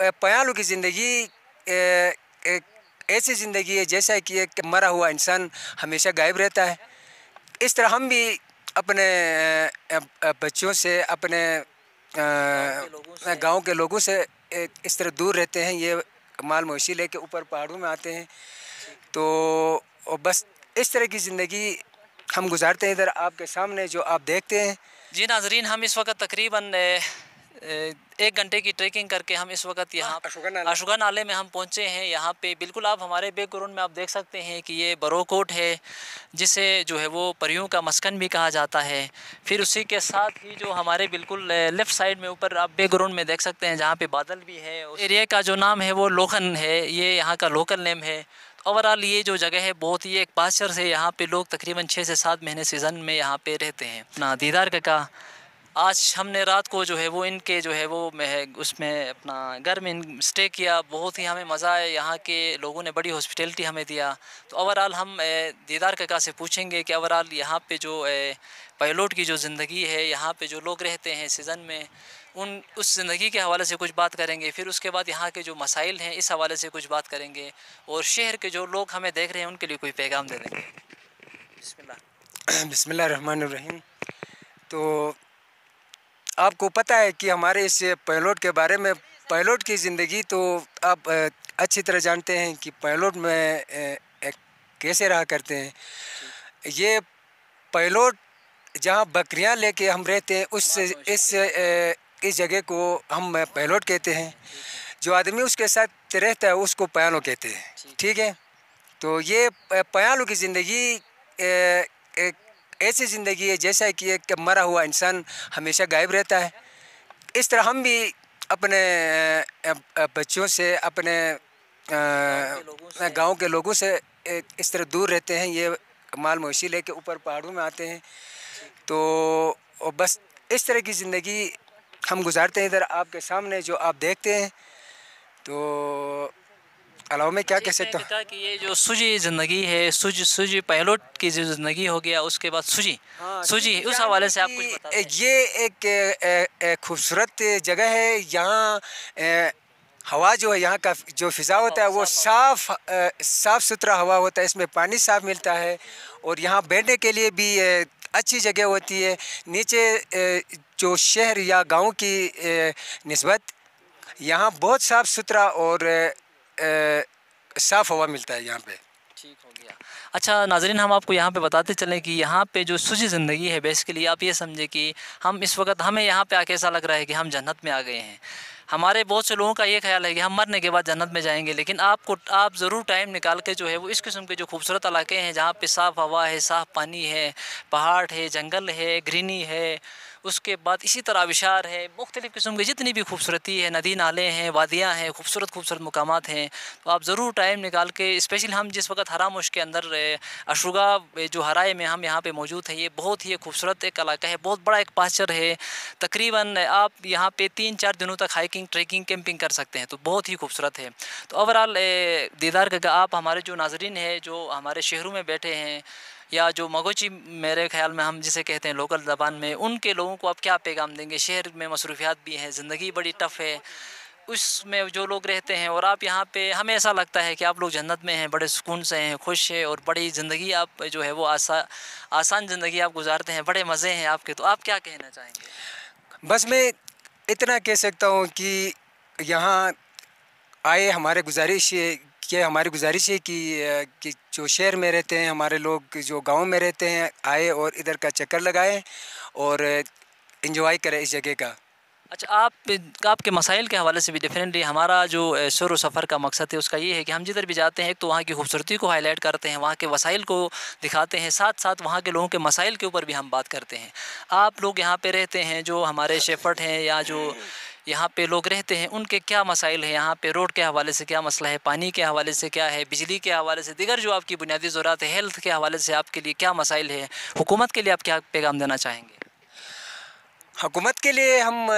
पयालू की ज़िंदगी ऐसी ज़िंदगी है जैसा कि एक मरा हुआ इंसान हमेशा गायब रहता है इस तरह हम भी अपने बच्चों से अपने गांव के लोगों से इस तरह दूर रहते हैं ये माल मवेशी लेके ऊपर पहाड़ों में आते हैं तो बस इस तरह की ज़िंदगी हम गुजारते हैं इधर आपके सामने जो आप देखते हैं जी नाजरीन हम इस वक्त तकरीबन एक घंटे की ट्रैकिंग करके हम इस वक्त यहाँ हाँ, अशोका नाले में हम पहुँचे हैं यहाँ पे बिल्कुल आप हमारे बैकग्राउंड में आप देख सकते हैं कि ये बरोकोट है जिसे जो है वो परियों का मस्कन भी कहा जाता है फिर उसी के साथ ही जो हमारे बिल्कुल लेफ़्ट साइड में ऊपर आप बैकग्राउंड में देख सकते हैं जहाँ पे बादल भी है एरिया का जो नाम है वो लोखन है ये यहाँ का लोकल नेम है तो ओवरऑल ये जो जगह है बहुत ही एक पाचर से यहाँ पे लोग तकरीबन छः से सात महीने सीज़न में यहाँ पे रहते हैं ना दीदार का आज हमने रात को जो है वो इनके जो है वो मह उसमें अपना घर में स्टे किया बहुत ही हमें मज़ा आया यहाँ के लोगों ने बड़ी हॉस्पिटलिटी हमें दिया तो ओवरऑल हम दीदार काका से पूछेंगे कि ओवरऑल यहाँ पे जो पायलट की जो ज़िंदगी है यहाँ पे जो लोग रहते हैं सीज़न में उन उस ज़िंदगी के हवाले से कुछ बात करेंगे फिर उसके बाद यहाँ के जो मसाइल हैं इस हवाले से कुछ बात करेंगे और शहर के जो लोग हमें देख रहे हैं उनके लिए कोई पैगाम दे देंगे बिसमिल्ल बसमिल्ल रहीम तो आपको पता है कि हमारे इस पायलट के बारे में पायलट की ज़िंदगी तो आप अच्छी तरह जानते हैं कि पायलट में कैसे रहा करते हैं ये पायलट जहाँ बकरियाँ लेके हम रहते हैं उस इस इस जगह को हम पायलट कहते हैं जो आदमी उसके साथ रहता है उसको पयालो कहते हैं ठीक है तो ये पयालो की ज़िंदगी ऐसी ज़िंदगी है जैसा कि एक मरा हुआ इंसान हमेशा गायब रहता है इस तरह हम भी अपने बच्चों से अपने गांव के लोगों से इस तरह दूर रहते हैं ये माल मवेशी लेके ऊपर पहाड़ों में आते हैं तो बस इस तरह की ज़िंदगी हम गुजारते हैं इधर आपके सामने जो आप देखते हैं तो अलाव में क्या कह सकता हूँ कि ये जो सुजी ज़िंदगी है सुज सुज पायलट की जो ज़िंदगी हो गया उसके बाद सुजी हाँ, तो सुजी उस हवाले से आप कुछ ये एक खूबसूरत जगह है यहाँ हवा जो है यहाँ का जो फ़िज़ा होता है वो साफ़ साफ़ सुथरा हवा होता है इसमें पानी साफ़ मिलता है और यहाँ बैठने के लिए भी अच्छी जगह होती है नीचे जो शहर या गांव की नस्बत यहाँ बहुत साफ़ सुथरा और साफ़ हवा मिलता है यहाँ पे ठीक हो गया अच्छा नाजरीन हम आपको यहाँ पे बताते चलें कि यहाँ पे जो सुजी ज़िंदगी है बेसिकली आप ये समझे कि हम इस वक्त हमें यहाँ पे आके ऐसा लग रहा है कि हम जन्नत में आ गए हैं हमारे बहुत से लोगों का ये ख्याल है कि हम मरने के बाद जन्नत में जाएंगे लेकिन आपको आप ज़रूर टाइम निकाल के जो है वो इस किस्म के जो खूबसूरत इलाके हैं जहाँ पे साफ़ हवा है साफ़ पानी है पहाड़ है जंगल है ग्रीनी है उसके बाद इसी तरह आबिशार है मुख्तलिफ़ किस्म के जितनी भी खूबसूरती है नदी नाले हैं वादियाँ हैं खूबसूरत खूबसूरत मकाम हैं तो आप ज़रूर टाइम निकाल के स्पेशल हम जिस वक्त हरा मुश के अंदर अशुगा जो हराए में हम यहाँ पर मौजूद हैं ये बहुत ही खूबसूरत एक इलाका है बहुत बड़ा एक पास्चर है तकरीबन आप यहाँ पर तीन चार दिनों तक हाइकिंग ट्रैकिंग कैंपिंग कर सकते हैं तो बहुत ही खूबसूरत है तो ओवरऑल दीदार का आप हमारे जो नाजरीन है जो हमारे शहरों में बैठे हैं या जो मगोची मेरे ख्याल में हम जिसे कहते हैं लोकल ज़बान में उनके लोगों को आप क्या पैगाम देंगे शहर में मसरूफियात भी हैं ज़िंदगी बड़ी टफ़ है उसमें जो लोग रहते हैं और आप यहाँ पे हमें ऐसा लगता है कि आप लोग जन्नत में हैं बड़े सुकून से हैं खुश हैं और बड़ी ज़िंदगी आप जो है वो आसा आसान ज़िंदगी आप गुजारते हैं बड़े मज़े हैं आपके तो आप क्या कहना चाहेंगे बस मैं इतना कह सकता हूँ कि यहाँ आए हमारे गुजारिश ये ये हमारी गुजारिश है कि, कि जो शहर में रहते हैं हमारे लोग जो गांव में रहते हैं आए और इधर का चक्कर लगाएं और इन्जॉय करें इस जगह का अच्छा आप आपके मसाइल के हवाले से भी डेफिनेटली हमारा जो शोर सफ़र का मकसद है उसका ये है कि हम जिधर भी जाते हैं एक तो वहाँ की खूबसूरती को हाईलाइट करते हैं वहाँ के वसाइल को दिखाते हैं साथ साथ वहाँ के लोगों के मसाइल के ऊपर भी हम बात करते हैं आप लोग यहाँ पे रहते हैं जो हमारे शेफर्ट हैं या जो यहाँ पे लोग रहते हैं उनके क्या मसाइल हैं यहाँ पे रोड के हवाले से क्या मसला है पानी के हवाले से क्या है बिजली के हवाले से दिगर जो आपकी बुनियादी ज़रूरत है हेल्थ के हवाले से आपके लिए क्या मसाइल है हुकूमत के लिए आप क्या पैगाम देना चाहेंगे हुकूमत के लिए हम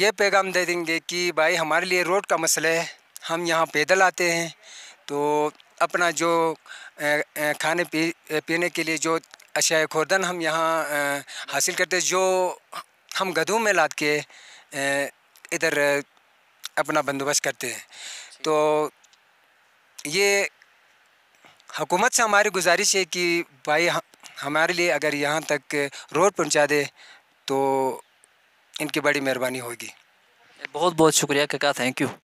ये पैगाम दे देंगे कि भाई हमारे लिए रोड का मसला है हम यहाँ पैदल आते हैं तो अपना जो खाने पी पीने के लिए जो अशाय खुर्दन हम यहाँ हासिल करते जो हम गधों में लाद के इधर अपना बंदोबस्त करते हैं तो ये हुकूमत से हमारी गुजारिश है कि भाई हमारे लिए अगर यहाँ तक रोड पहुँचा दे तो इनकी बड़ी मेहरबानी होगी बहुत बहुत शुक्रिया कका थैंक यू